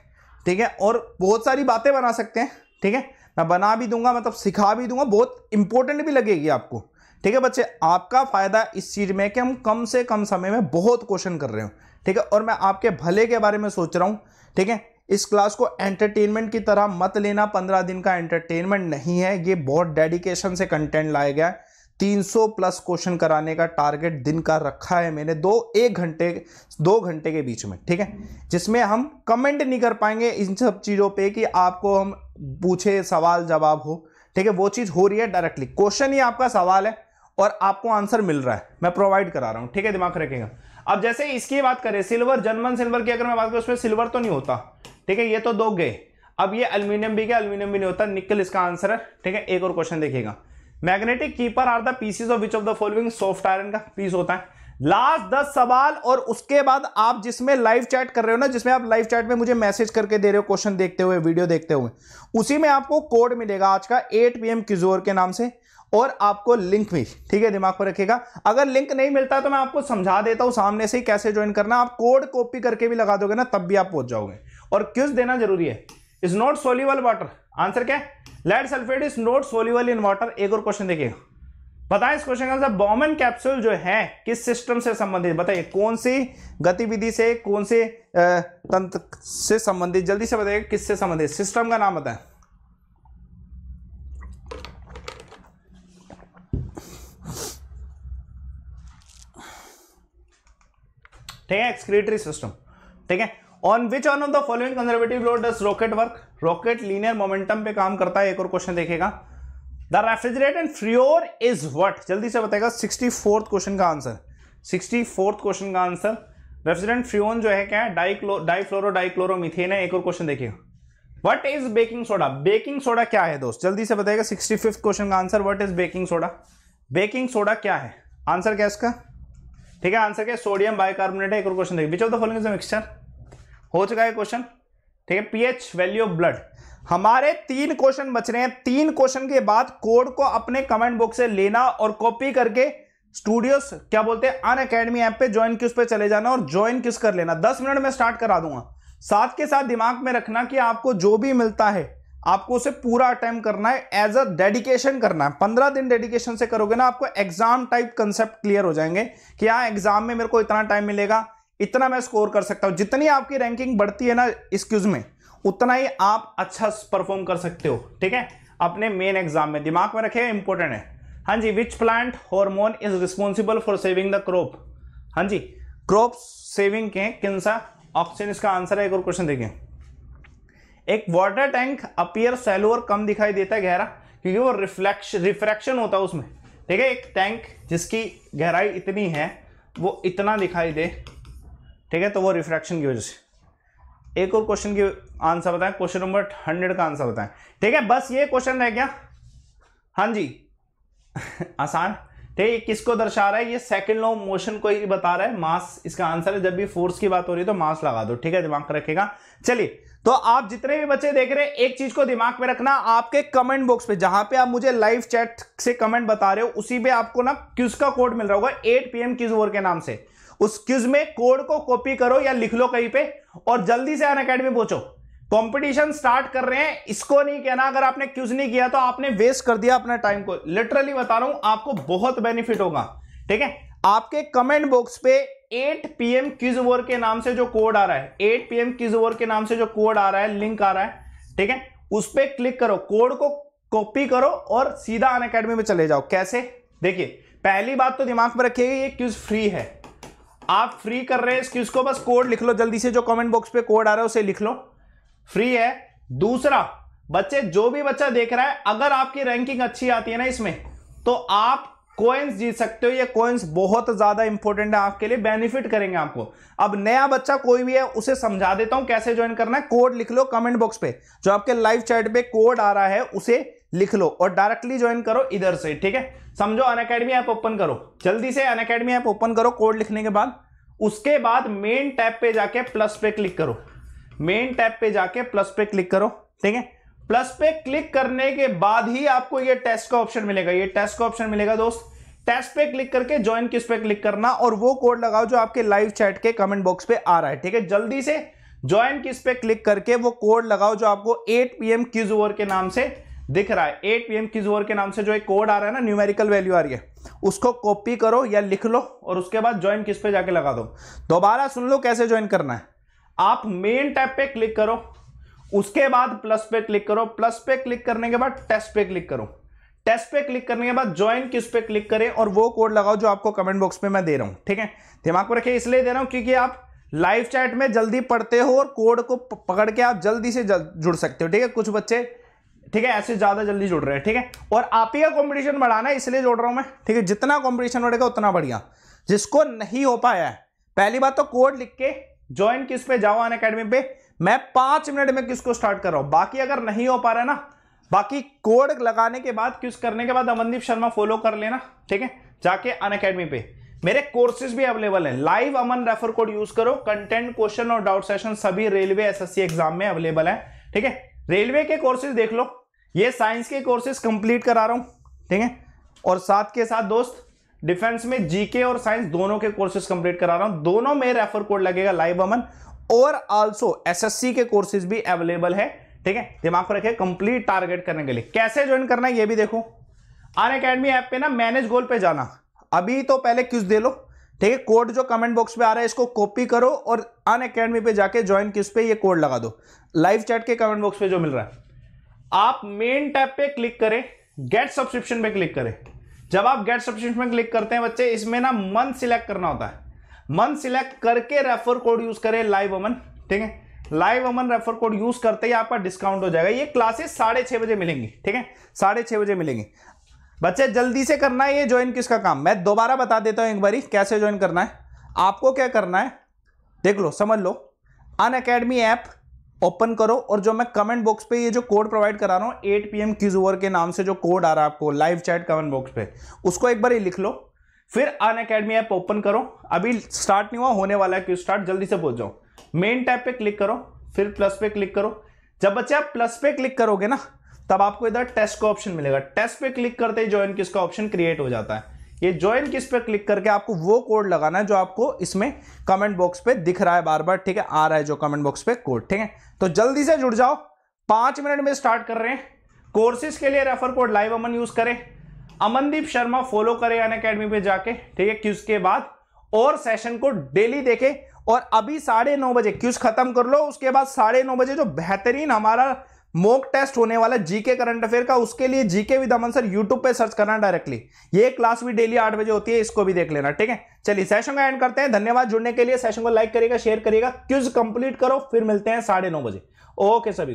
ठीक है और बहुत सारी बातें बना सकते हैं ठीक है मैं बना भी दूंगा मतलब सिखा भी दूंगा बहुत इंपॉर्टेंट भी लगेगी आपको ठीक है बच्चे आपका फायदा इस चीज में कि हम कम से कम समय में बहुत क्वेश्चन कर रहे हो ठीक है और मैं आपके भले के बारे में सोच रहा हूँ ठीक है इस क्लास को एंटरटेनमेंट की तरह मत लेना पंद्रह दिन का एंटरटेनमेंट नहीं है ये बहुत डेडिकेशन से कंटेंट लाया गया है 300 प्लस क्वेश्चन कराने का टारगेट दिन का रखा है मैंने दो एक घंटे दो घंटे के बीच में ठीक है जिसमें हम कमेंट नहीं कर पाएंगे इन सब चीज़ों पे कि आपको हम पूछे सवाल जवाब हो ठीक है वो चीज़ हो रही है डायरेक्टली क्वेश्चन ही आपका सवाल है और आपको आंसर मिल रहा है मैं प्रोवाइड करा रहा हूं ठीक है दिमाग रखेगा अब जैसे इसकी बात करें सिल्वर जर्मन सिल्वर की अगर मैं बात करूं उसमें सिल्वर तो नहीं होता ठीक है ये तो दो गए अब ये अल्मीनियम भी क्या अल्मीनियम भी नहीं होता निकल इसका आंसर है ठीक है एक और क्वेश्चन देखिएगा magnetic keeper are the pieces of which of the following soft iron का पीस होता है लास्ट दस सवाल और उसके बाद आप जिसमें लाइव चैट कर रहे हो ना जिसमें आप लाइव चैट में मुझे मैसेज करके दे रहे हो क्वेश्चन देखते हुए वीडियो देखते हुए उसी में आपको कोड मिलेगा आज का एट पी एम किजोर के नाम से और आपको लिंक भी ठीक है दिमाग पर रखिएगा अगर लिंक नहीं मिलता तो मैं आपको समझा देता हूं सामने से ही कैसे ज्वाइन करना आप कोड कॉपी करके भी लगा दोगे ना तब भी आप पहुंच जाओगे और क्यूज देना जरूरी है is not soluble water answer क्या है lead sulphate is not soluble in water एक और क्वेश्चन देखिएगा बताएं इस क्वेश्चन का बॉमन कैप्सूल जो है किस सिस्टम से संबंधित बताइए कौन सी गतिविधि से कौन से तंत्र से संबंधित जल्दी से बताइए किससे संबंधित सिस्टम का नाम बताएं ठीक है एक्सक्रीटरी सिस्टम ठीक है on which on of the following conservative load does rocket work rocket linear momentum पे काम करता है एक और क्वेश्चन देखेगा the refrigerate and freon is what जल्दी से बताएगा सिक्सटी फोर्थ क्वेश्चन का आंसर सिक्सटी फोर्थ क्वेश्चन का आंसर रेफ्रिजरेंट फ्रियोन जो है क्या है डाइक्लो डाइफ्लोरो डाइक्लोरोमिथेन है एक और क्वेश्चन देखिएगा what is baking soda baking soda क्या है दोस्त जल्दी से बताएगा सिक्सटी फिफ्थ क्वेश्चन का answer what is baking soda baking soda क्या है आंसर क्या इसका ठीक है आंसर क्या सोडियम बाइकार्बोनेट है एक और क्वेश्चन देखिए which of the following is mixture हो चुका है क्वेश्चन ठीक है पीएच वैल्यू ऑफ ब्लड हमारे तीन क्वेश्चन बच रहे हैं तीन क्वेश्चन के बाद कोड को अपने कमेंट बॉक्स से लेना और कॉपी करके स्टूडियोस क्या बोलते हैं अन अकेडमी ऐप पे ज्वाइन किस पे चले जाना और ज्वाइन किस कर लेना दस मिनट में स्टार्ट करा दूंगा साथ के साथ दिमाग में रखना कि आपको जो भी मिलता है आपको उसे पूरा अटैम्प करना है एज अ डेडिकेशन करना है पंद्रह दिन डेडिकेशन से करोगे ना आपको एग्जाम टाइप कंसेप्ट क्लियर हो जाएंगे कि हाँ एग्जाम में मेरे को इतना टाइम मिलेगा इतना मैं स्कोर कर सकता हूं जितनी आपकी रैंकिंग बढ़ती है ना एक्सक्यूज में उतना ही आप अच्छा परफॉर्म कर सकते हो ठीक है अपने मेन एग्जाम में दिमाग में रखे इंपॉर्टेंट है हाँ जी which plant hormone is responsible for saving the crop हाँ जी क्रॉप सेविंग के किन सा ऑप्शन इसका आंसर है एक और क्वेश्चन देखें एक वाटर टैंक अपियर सेलोअर कम दिखाई देता है गहरा क्योंकि वो रिफ्लेक्शन रिफ्रैक्शन होता है उसमें ठीक है एक टैंक जिसकी गहराई इतनी है वो इतना दिखाई दे ठीक है तो वो रिफ्रैक्शन की वजह से एक और क्वेश्चन की आंसर बताएं क्वेश्चन नंबर हंड्रेड का आंसर बताएं ठीक है बस ये क्वेश्चन रह गया हाँ जी आसान ठीक किसको दर्शा रहा है ये सेकंड लॉ मोशन को ही बता रहा है मास इसका आंसर है जब भी फोर्स की बात हो रही है तो मास लगा दो ठीक है दिमाग रखेगा चलिए तो आप जितने भी बच्चे देख रहे हैं एक चीज को दिमाग में रखना आपके कमेंट बॉक्स पे जहां पे आप मुझे लाइव चैट से कमेंट बता रहे हो उसी पे आपको ना क्यूज का कोड मिल रहा होगा एट पीएम क्यूज ओवर के नाम से उस क्यूज में कोड को कॉपी करो या लिख लो कहीं पे और जल्दी से अन अकेडमी पहुंचो कंपटीशन स्टार्ट कर रहे हैं इसको नहीं कहना अगर आपने क्यूज नहीं किया तो आपने वेस्ट कर दिया अपने टाइम को लिटरली बता रहा हूं आपको बहुत बेनिफिट होगा ठीक है आपके कमेंट बॉक्स पे 8 पीएम क्यूज वोर के नाम से जो कोड आ रहा है 8 पीएम क्यूज ओवर के नाम से जो कोड आ रहा है लिंक आ रहा है ठीक है उस पर क्लिक करो कोड को कॉपी करो और सीधा अन में चले जाओ कैसे देखिए पहली बात तो दिमाग में रखिएगा ये क्यूज फ्री है आप फ्री कर रहे हैं इस क्यूज को बस कोड लिख लो जल्दी से जो कमेंट बॉक्स पे कोड आ रहा है उसे लिख लो फ्री है दूसरा बच्चे जो भी बच्चा देख रहा है अगर आपकी रैंकिंग अच्छी आती है ना इसमें तो आप कोइंस जीत सकते हो ये कोइंस बहुत ज्यादा इंपॉर्टेंट है आपके लिए बेनिफिट करेंगे आपको अब नया बच्चा कोई भी है उसे समझा देता हूं कैसे ज्वाइन करना है कोड लिख लो कमेंट बॉक्स पे जो आपके लाइव चैट पे कोड आ रहा है उसे लिख लो और डायरेक्टली ज्वाइन करो इधर से ठीक है समझो अन अकेडमी ऐप ओपन करो जल्दी से अन अकेडमी ऐप ओपन करो कोड लिखने के बाद उसके बाद मेन टैब पे जाके प्लस पे क्लिक करो मेन टैब पे जाके प्लस पे क्लिक करो ठीक है प्लस पे क्लिक करने के बाद ही आपको ये टेस्ट का ऑप्शन मिलेगा ये टेस्ट का ऑप्शन मिलेगा दोस्त टेस्ट पे क्लिक करके ज्वाइन किस पे क्लिक करना और वो कोड लगाओ जो आपके लाइव चैट के कमेंट बॉक्स पे आ रहा है ठीक है जल्दी से ज्वाइन किस पे क्लिक करके वो कोड लगाओ जो आपको 8 पी एम के नाम से दिख रहा है 8 पी एम के नाम से जो एक कोड आ रहा है ना न्यूमेरिकल वैल्यू आ रही है उसको कॉपी करो या लिख लो और उसके बाद ज्वाइन किस पे जाके लगा दो दोबारा सुन लो कैसे ज्वाइन करना है आप मेन टैब पे क्लिक करो उसके बाद प्लस पे क्लिक करो प्लस पे क्लिक करने के बाद टेस्ट पे क्लिक करो टेस्ट पे क्लिक करने के बाद ज्वाइन किस पे क्लिक करें और वो कोड लगाओ जो आपको कमेंट बॉक्स में मैं दे रहा हूं ठीक है दिमाग को रखिए इसलिए दे रहा हूं क्योंकि आप लाइव चैट में जल्दी पढ़ते हो और कोड को पकड़ के आप जल्दी से जल, जुड़ सकते हो ठीक है कुछ बच्चे ठीक है ऐसे ज्यादा जल्दी जुड़ रहे हैं ठीक है और आप ही का कॉम्पिटिशन बढ़ाना है इसलिए जोड़ रहा हूं मैं ठीक है जितना कॉम्पिटिशन बढ़ेगा उतना बढ़िया जिसको नहीं हो पाया है पहली बात तो कोड लिख के ज्वाइन किस पे जाओ अन अकेडमी पे मैं पांच मिनट में किस को स्टार्ट कर रहा हूं बाकी अगर नहीं हो पा रहा है ना बाकी कोड लगाने के बाद क्विज करने के बाद अमनदीप शर्मा फॉलो कर लेना ठीक है जाके अन अकेडमी पे मेरे कोर्सेज भी अवेलेबल है live Aman refer code use करो कंटेंट क्वेश्चन और डाउट सेशन सभी रेलवे एसएससी एग्जाम में अवेलेबल है ठीक है रेलवे के कोर्सेज देख लो ये साइंस के कोर्सेज कंप्लीट करा रहा हूं ठीक है और साथ के साथ दोस्त डिफेंस में जीके और साइंस दोनों के कोर्सेज कंप्लीट करा रहा हूं दोनों में रेफर कोड लगेगा लाइव अमन और ऑल्सो एस के कोर्सेज भी अवेलेबल है ठीक है दिमाग रखे कंप्लीट टारगेट करने के लिए कैसे ज्वाइन करना है ये भी देखो अन अकेडमी ऐप पे ना मैनेज गोल पे जाना अभी तो पहले किस दे लो ठीक है कोड जो कमेंट बॉक्स पे आ रहा है इसको कॉपी करो और अन अकेडमी पे जाके ज्वाइन किस पे ये कोड लगा दो लाइव चैट के कमेंट बॉक्स पे जो मिल रहा है आप मेन टैब पे क्लिक करें गेट सब्सक्रिप्शन पे क्लिक करें जब आप गेट सब्सिट्यूट में क्लिक करते हैं बच्चे इसमें ना मन सिलेक्ट करना होता है मन सिलेक्ट करके रेफर कोड यूज करें लाइव अमन ठीक है live Aman refer code use करते ही आपका डिस्काउंट हो जाएगा ये क्लासेस साढ़े छह बजे मिलेंगी ठीक है साढ़े छह बजे मिलेंगी बच्चे जल्दी से करना है ये ज्वाइन किसका काम मैं दोबारा बता देता हूं एक बारी कैसे ज्वाइन करना है आपको क्या करना है देख लो समझ लो अन अकेडमी ऐप ओपन करो और जो मैं कमेंट बॉक्स पे ये जो कोड प्रोवाइड करा रहा हूँ एट पी एम क्यूजोवर के नाम से जो कोड आ रहा है आपको लाइव चैट कमेंट बॉक्स पे उसको एक बार ये लिख लो फिर अन अकेडमी ऐप ओपन करो अभी स्टार्ट नहीं हुआ होने वाला है क्यों स्टार्ट जल्दी से पहुंच जाओ मेन टैब पे क्लिक करो फिर प्लस पे क्लिक करो जब बच्चे आप प्लस पे क्लिक करोगे ना तब आपको इधर टेस्ट का ऑप्शन मिलेगा टेस्ट पे क्लिक करते ही ज्वाइन किसका ऑप्शन क्रिएट हो जाता है ये ज्वाइन किस पे क्लिक करके आपको वो कोड लगाना है जो आपको इसमें कमेंट बॉक्स पे दिख रहा है बार बार ठीक है आ रहा है जो कमेंट बॉक्स पे कोड ठीक है तो जल्दी से जुड़ जाओ पांच मिनट में स्टार्ट कर रहे हैं कोर्सेज के लिए refer code live Aman use करें अमनदीप शर्मा फॉलो करें अन अकेडमी पे जाके ठीक है क्यूज के बाद और सेशन को डेली देखें और अभी साढ़े नौ बजे क्यूज खत्म कर लो उसके बाद साढ़े नौ बजे जो बेहतरीन हमारा मोक टेस्ट होने वाला जीके करंट अफेयर का उसके लिए GK with Aman sir YouTube पे सर्च करना डायरेक्टली ये क्लास भी डेली आठ बजे होती है इसको भी देख लेना ठीक है चलिए सेशन का एंड करते हैं धन्यवाद जुड़ने के लिए सेशन को लाइक करिएगा शेयर करिएगा क्यूज कंप्लीट करो फिर मिलते हैं साढ़े नौ बजे ओके सभी